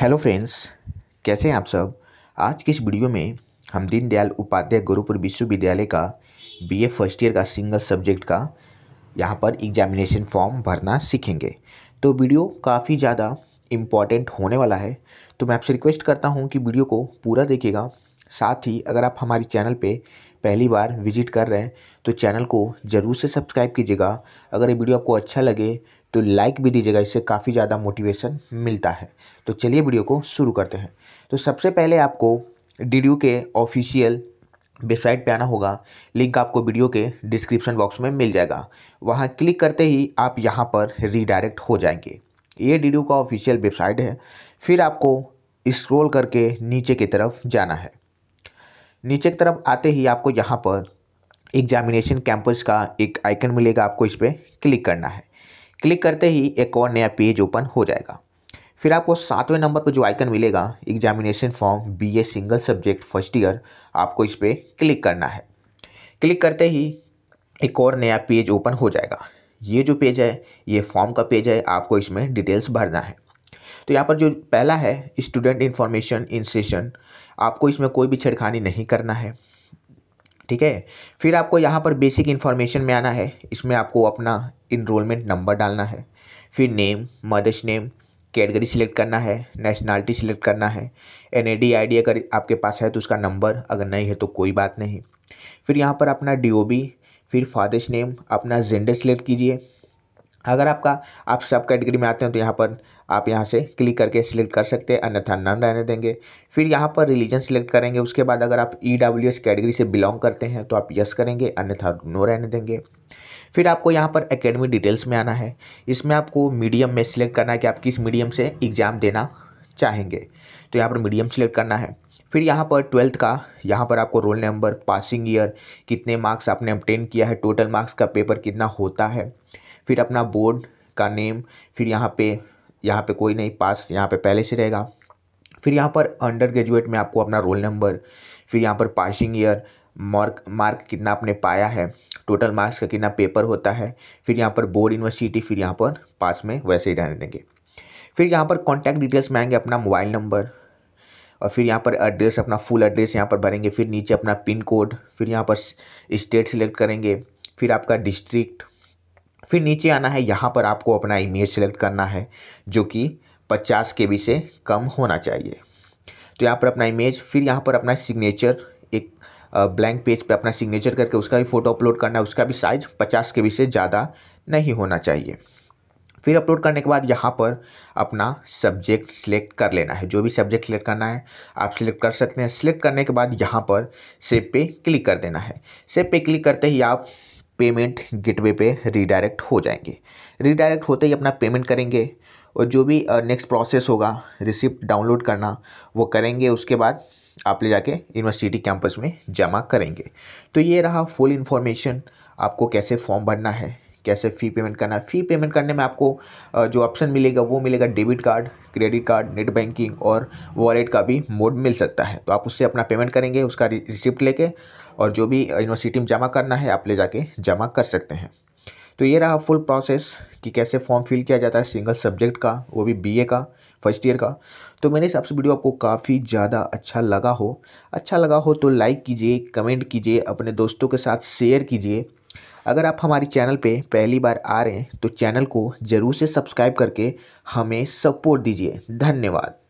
hello friends कैसे हैं आप सब आज की इस वीडियो में हम दीनदयाल उपाध्याय गुरुपुर विश्वविद्यालय का बीए फर्स्ट ईयर का सिंगल सब्जेक्ट का यहाँ पर एग्जामिनेशन फॉर्म भरना सीखेंगे तो वीडियो काफ़ी ज़्यादा इम्पॉर्टेंट होने वाला है तो मैं आपसे रिक्वेस्ट करता हूँ कि वीडियो को पूरा देखिएगा साथ ही अगर आप हमारे चैनल पर पहली बार विजिट कर रहे हैं तो चैनल को ज़रूर से सब्सक्राइब कीजिएगा अगर ये वीडियो आपको अच्छा लगे तो लाइक भी दीजिएगा इससे काफ़ी ज़्यादा मोटिवेशन मिलता है तो चलिए वीडियो को शुरू करते हैं तो सबसे पहले आपको डी के ऑफिशियल वेबसाइट पे आना होगा लिंक आपको वीडियो के डिस्क्रिप्शन बॉक्स में मिल जाएगा वहाँ क्लिक करते ही आप यहाँ पर रीडायरेक्ट हो जाएंगे ये डी का ऑफिशियल वेबसाइट है फिर आपको इस्क्रोल करके नीचे की तरफ जाना है नीचे की तरफ आते ही आपको यहाँ पर एग्जामिनेशन कैंपस का एक आइकन मिलेगा आपको इस पर क्लिक करना है क्लिक करते ही एक और नया पेज ओपन हो जाएगा फिर आपको सातवें नंबर पर जो आइकन मिलेगा examination form BA single subject first year आपको इस पर क्लिक करना है क्लिक करते ही एक और नया पेज ओपन हो जाएगा ये जो पेज है ये फॉर्म का पेज है आपको इसमें डिटेल्स भरना है तो यहाँ पर जो पहला है स्टूडेंट इन्फॉर्मेशन इन सेशन आपको इसमें कोई भी छेड़खानी नहीं करना है ठीक है फिर आपको यहाँ पर बेसिक इन्फॉर्मेशन में आना है इसमें आपको अपना इनरोलमेंट नंबर डालना है फिर name mother's name category select करना है नेशनलिटी सिलेक्ट करना है N A D I D अगर आपके पास है तो उसका नंबर अगर नहीं है तो कोई बात नहीं फिर यहाँ पर अपना डी ओ बी फिर फादर्स नेम अपना जेंडर सिलेक्ट कीजिए अगर आपका आप सब कैटेगरी में आते हैं तो यहाँ पर आप यहाँ से क्लिक करके सिलेक्ट कर सकते हैं अन्यथा नन रहने देंगे फिर यहाँ पर रिलीजन सिलेक्ट करेंगे उसके बाद अगर आप ई डब्ल्यू एस कैटेगरी से बिलोंग करते हैं तो आप यस करेंगे अन्यथा नो रहने देंगे फिर आपको यहाँ पर एकेडमी डिटेल्स में आना है इसमें आपको मीडियम में सिलेक्ट करना है कि आप किस मीडियम से एग्ज़ाम देना चाहेंगे तो यहाँ पर मीडियम सिलेक्ट करना है फिर यहाँ पर ट्वेल्थ का यहाँ पर आपको रोल नंबर पासिंग ईयर कितने मार्क्स आपने अपटेन किया है टोटल मार्क्स का पेपर कितना होता है फिर अपना बोर्ड का नेम फिर यहाँ पे यहाँ पे कोई नहीं पास यहाँ पे पहले से रहेगा फिर यहाँ पर अंडर ग्रेजुएट में आपको अपना रोल नंबर फिर यहाँ पर पासिंग ईयर मार्क मार्क कितना आपने पाया है टोटल मार्क्स का कितना पेपर होता है फिर यहाँ पर बोर्ड यूनिवर्सिटी फिर यहाँ पर पास में वैसे ही रहने देंगे फिर यहाँ पर कॉन्टैक्ट डिटेल्स में आएंगे अपना मोबाइल नंबर और फिर यहाँ पर एड्रेस अपना फुल एड्रेस यहाँ पर भरेंगे फिर नीचे अपना पिन कोड फिर यहाँ पर स्टेट सिलेक्ट करेंगे फिर आपका डिस्ट्रिक्ट फिर नीचे आना है यहाँ पर आपको अपना इमेज सेलेक्ट करना है जो कि पचास के बी से कम होना चाहिए तो यहाँ पर अपना इमेज फिर यहाँ पर अपना सिग्नेचर एक ब्लैंक पेज पे अपना सिग्नेचर करके उसका भी फ़ोटो अपलोड करना है उसका भी साइज़ पचास के भी से ज़्यादा नहीं होना चाहिए फिर अपलोड करने के बाद यहाँ पर अपना सब्जेक्ट सिलेक्ट कर लेना है जो भी सब्जेक्ट सिलेक्ट करना है आप सिलेक्ट कर सकते हैं सिलेक्ट करने के बाद यहाँ पर सेब पे क्लिक कर देना है सेब पे क्लिक करते ही आप पेमेंट गेटवे पे रिडायरेक्ट हो जाएंगे रिडायरेक्ट होते ही अपना पेमेंट करेंगे और जो भी नेक्स्ट प्रोसेस होगा रिसिप्ट डाउनलोड करना वो करेंगे उसके बाद आप ले जाके यूनिवर्सिटी कैंपस में जमा करेंगे तो ये रहा फुल इन्फॉर्मेशन आपको कैसे फॉर्म भरना है कैसे फ़ी पेमेंट करना है फ़ी पेमेंट करने में आपको जो ऑप्शन मिलेगा वो मिलेगा debit card credit card net banking और वॉलेट का भी मोड मिल सकता है तो आप उससे अपना पेमेंट करेंगे उसका रिसिप्ट लेके और जो भी यूनिवर्सिटी में जमा करना है आप ले जाके जमा कर सकते हैं तो ये रहा फुल प्रोसेस कि कैसे फॉर्म फिल किया जाता है सिंगल सब्जेक्ट का वो भी बीए का फर्स्ट ईयर का तो मेरे हिसाब से वीडियो आपको काफ़ी ज़्यादा अच्छा लगा हो अच्छा लगा हो तो लाइक कीजिए कमेंट कीजिए अपने दोस्तों के साथ शेयर कीजिए अगर आप हमारी चैनल पे पहली बार आ रहे हैं तो चैनल को ज़रूर से सब्सक्राइब करके हमें सपोर्ट दीजिए धन्यवाद